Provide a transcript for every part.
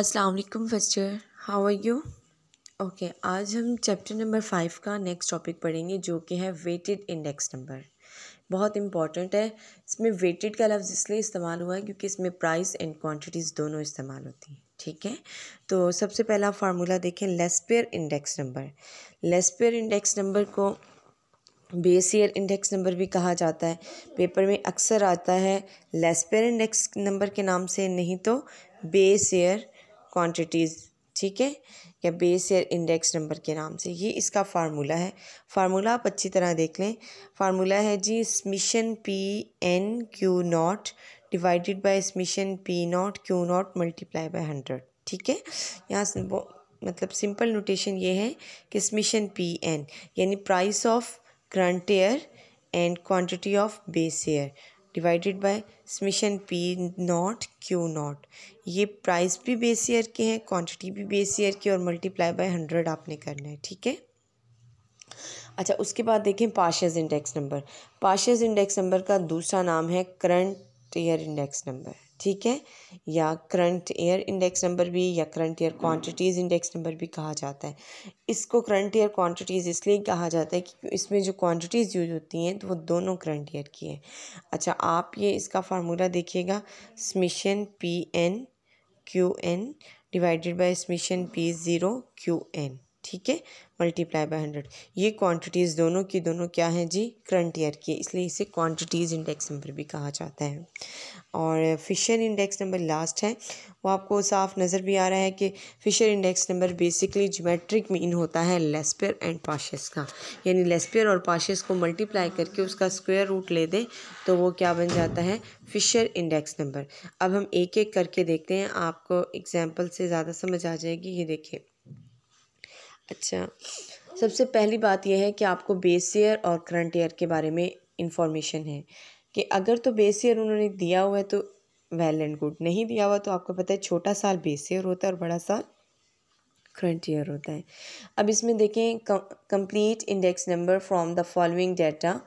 अस्सलाम वालेकुम फस्टर हाउ आर यू ओके आज हम चैप्टर नंबर फाइव का नेक्स्ट टॉपिक पढ़ेंगे जो कि है वेटेड इंडेक्स नंबर बहुत इंपॉर्टेंट है इसमें वेटेड का लफ्ज़ इसलिए इस्तेमाल हुआ है क्योंकि इसमें प्राइस एंड क्वांटिटीज़ दोनों इस्तेमाल होती हैं ठीक है तो सबसे पहला फार्मूला देखें Laspeyres index number Laspeyres index number को बेस ईयर इंडेक्स नंबर भी कहा जाता है पेपर में अक्सर आता है लेस्पेयर इंडेक्स नंबर के नाम से नहीं तो बेस ईयर क्वांटिटीज़ ठीक है या बेस या इंडेक्स नंबर के नाम से ये इसका फार्मूला है फार्मूला आप अच्छी तरह देख लें फार्मूला है जी summation P N Q nought divided by summation P nought Q nought multiply by hundred ठीक है यहाँ मतलब सिंपल नोटेशन ये है कि स्मिशन पी एन यानी price of current year and quantity of base year divided by summation P nought Q nought ये price भी बेस ईयर के हैं क्वांटिटी भी बेस ईयर की और मल्टीप्लाई बाय हंड्रेड आपने करना है ठीक है अच्छा उसके बाद देखें Paasche index number Paasche index number का दूसरा नाम है करंट ईयर इंडेक्स नंबर ठीक है या करंट ईयर इंडेक्स नंबर भी या current year quantities index number भी कहा जाता है इसको करंट ईयर क्वांटिटीज़ इसलिए कहा जाता है कि इसमें जो क्वांटिटीज़ यूज होती हैं तो वो दोनों करंट ईयर की है अच्छा आप ये इसका फार्मूला देखिएगा summation P N Q N divided by summation P zero Q N ठीक है मल्टीप्लाई बाय हंड्रेड ये क्वांटिटीज़ दोनों की दोनों क्या हैं जी करंट ईयर की इसलिए इसे क्वांटिटीज़ इंडेक्स नंबर भी कहा जाता है और फिशर इंडेक्स नंबर लास्ट है वो आपको साफ नज़र भी आ रहा है कि Fisher index number basically geometric mean होता है लेस्पियर एंड पाशस का यानी लेस्पियर और पाशस को मल्टीप्लाई करके उसका स्क्वेयर रूट ले दें तो वो क्या बन जाता है फिशर इंडेक्स नंबर अब हम एक एक करके देखते हैं आपको एग्जाम्पल से ज़्यादा समझ आ जाएगी ये देखें अच्छा सबसे पहली बात यह है कि आपको बेस ईयर और करंट ईयर के बारे में इंफॉर्मेशन है कि अगर तो बेस ईयर उन्होंने दिया हुआ है तो वेल एंड गुड नहीं दिया हुआ तो आपको पता है छोटा साल बेस ईयर होता है और बड़ा साल करंट ईयर होता है अब इसमें देखें complete index number from the following data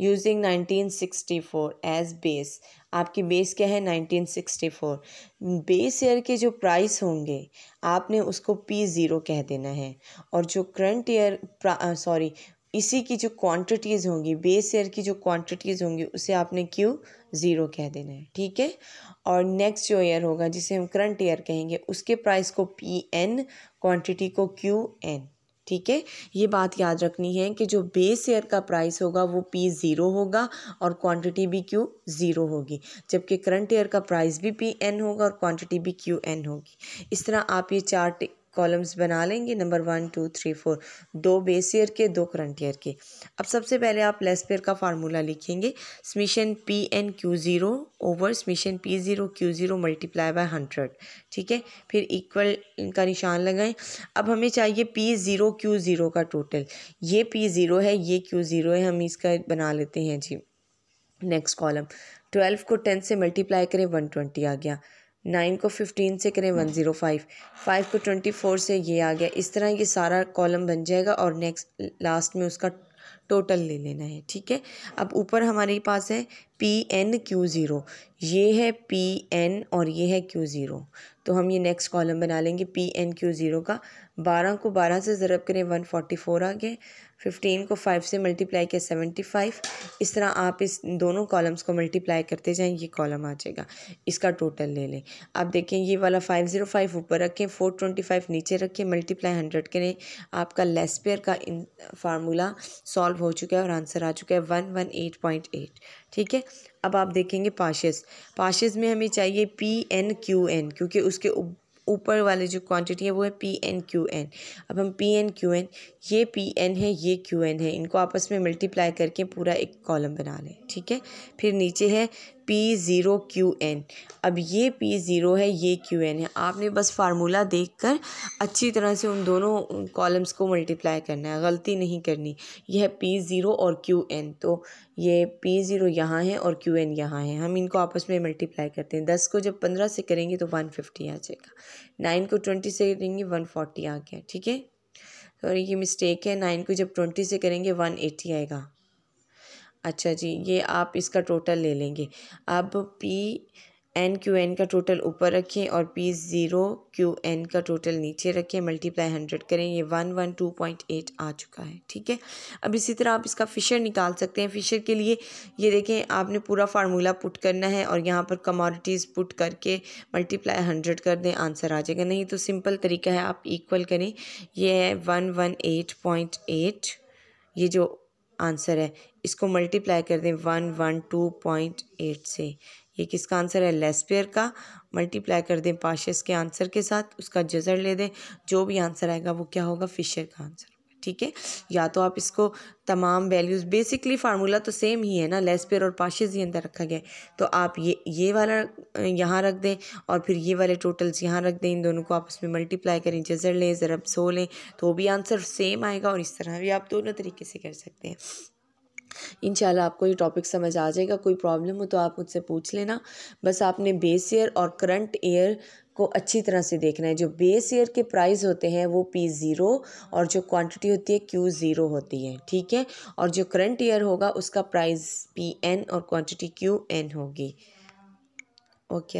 using 1964 as base आपकी बेस क्या है 1964 बेस ईयर के जो प्राइस होंगे आपने उसको पी ज़ीरो कह देना है और जो करंट ईयर सॉरी इसी की जो क्वांटिटीज़ होंगी बेस ईयर की जो क्वांटिटीज़ होंगी उसे आपने क्यू ज़ीरो कह देना है ठीक है और नेक्स्ट जो ईयर होगा जिसे हम करंट ईयर कहेंगे उसके प्राइस को पी एन क्वान्टिटी को क्यू एन ठीक है ये बात याद रखनी है कि जो बेस शेयर का प्राइस होगा वो पी ज़ीरो होगा और क्वांटिटी भी क्यू ज़ीरो होगी जबकि करंट ईयर का प्राइस भी पी एन होगा और क्वांटिटी भी क्यू एन होगी इस तरह आप ये चार्ट कॉलम्स बना लेंगे number one two three four दो बेस ईयर के दो करंट ईयर के अब सबसे पहले आप लेस पेयर का फार्मूला लिखेंगे summation P N Q zero over summation P zero Q zero multiply by hundred ठीक है फिर इक्वल इनका निशान लगाएं अब हमें चाहिए पी ज़ीरो क्यू ज़ीरो का टोटल ये पी ज़ीरो है ये क्यू ज़ीरो है हम इसका बना लेते हैं जी नेक्स्ट कॉलम ट्वेल्व को टेन से मल्टीप्लाई करें वन ट्वेंटी आ गया नाइन को फिफ्टीन से करें वन ज़ीरो फाइव फाइव को ट्वेंटी फोर से ये आ गया इस तरह ये सारा कॉलम बन जाएगा और नेक्स्ट लास्ट में उसका टोटल ले लेना है ठीक है अब ऊपर हमारे पास है पी एन क्यू ज़ीरो ये है पी एन और ये है क्यू ज़ीरो तो हम ये नेक्स्ट कॉलम बना लेंगे पी एन क्यू ज़ीरो का बारह को बारह से ज़रब करें वन फोर्टी फोर आ गए फिफ्टीन को फाइव से मल्टीप्लाई किया सेवेंटी फाइव इस तरह आप इस दोनों कॉलम्स को मल्टीप्लाई करते जाएं ये कॉलम आ जाएगा इसका टोटल ले लें आप देखें ये वाला फाइव ज़ीरो फाइव ऊपर रखें फोर ट्वेंटी फाइव नीचे रखें मल्टीप्लाई हंड्रेड करें आपका लेसपेयर का इन फार्मूला सॉल्व हो चुका है और आंसर आ चुका है one one eight point eight ठीक है अब आप देखेंगे पाशेज़ पाशेज़ में हमें चाहिए पी एन क्यू एन क्योंकि उसके ऊपर वाले जो क्वांटिटी है वो है पी एन क्यू एन अब हम पी एन क्यू एन ये पी एन है ये क्यू एन है इनको आपस में मल्टीप्लाई करके पूरा एक कॉलम बना लें ठीक है फिर नीचे है पी ज़ीरो क्यू एन अब ये पी ज़ीरो है ये क्यू एन है आपने बस फार्मूला देख कर अच्छी तरह से उन दोनों कॉलम्स को मल्टीप्लाई करना है गलती नहीं करनी यह पी ज़ीरो और क्यू एन तो ये पी ज़ीरो यहाँ है और क्यू एन यहाँ है हम इनको आपस में मल्टीप्लाई करते हैं दस को जब पंद्रह से करेंगे तो वन फिफ्टी आ जाएगा नाइन को ट्वेंटी से करेंगे वन फोर्टी आ गया ठीक है और ये मिस्टेक है नाइन को जब ट्वेंटी से करेंगे वन एटी आएगा अच्छा जी ये आप इसका टोटल ले लेंगे अब पी एन क्यू एन का टोटल ऊपर रखें और पी ज़ीरो क्यू एन का टोटल नीचे रखें मल्टीप्लाई हंड्रेड करें ये one one two point eight आ चुका है ठीक है अब इसी तरह आप इसका फ़िशर निकाल सकते हैं फ़िशर के लिए ये देखें आपने पूरा फार्मूला पुट करना है और यहाँ पर कमोडिटीज़ पुट करके मल्टीप्लाई हंड्रेड कर दें आंसर आ जाएगा नहीं तो सिंपल तरीका है आप इक्वल करें ये है one one eight point eight ये जो आंसर है इसको मल्टीप्लाई कर दें one one two point eight से ये किसका आंसर है लेस्पियर का मल्टीप्लाई कर दें पाशस के आंसर के साथ उसका जजर ले दें जो भी आंसर आएगा वो क्या होगा फिशर का आंसर ठीक है या तो आप इसको तमाम वैल्यूज़ बेसिकली फार्मूला तो सेम ही है ना लेस पेयर और पाशेज ही अंदर रखा गया है तो आप ये ये वाला यहाँ रख दें और फिर ये वाले टोटल्स यहाँ रख दें इन दोनों को आप उसमें मल्टीप्लाई करें जजर लें ज़रब सो लें तो भी आंसर सेम आएगा और इस तरह भी आप दोनों तरीके से कर सकते हैं इंशाल्लाह आपको ये टॉपिक समझ आ जाएगा कोई प्रॉब्लम हो तो आप मुझसे पूछ लेना बस आपने बेस ईयर और करंट ईयर को अच्छी तरह से देखना है जो बेस ईयर के प्राइस होते हैं वो पी ज़ीरो और जो क्वांटिटी होती है क्यू ज़ीरो होती है ठीक है और जो करंट ईयर होगा उसका प्राइस पी एन और क्वांटिटी क्यू एन होगी ओके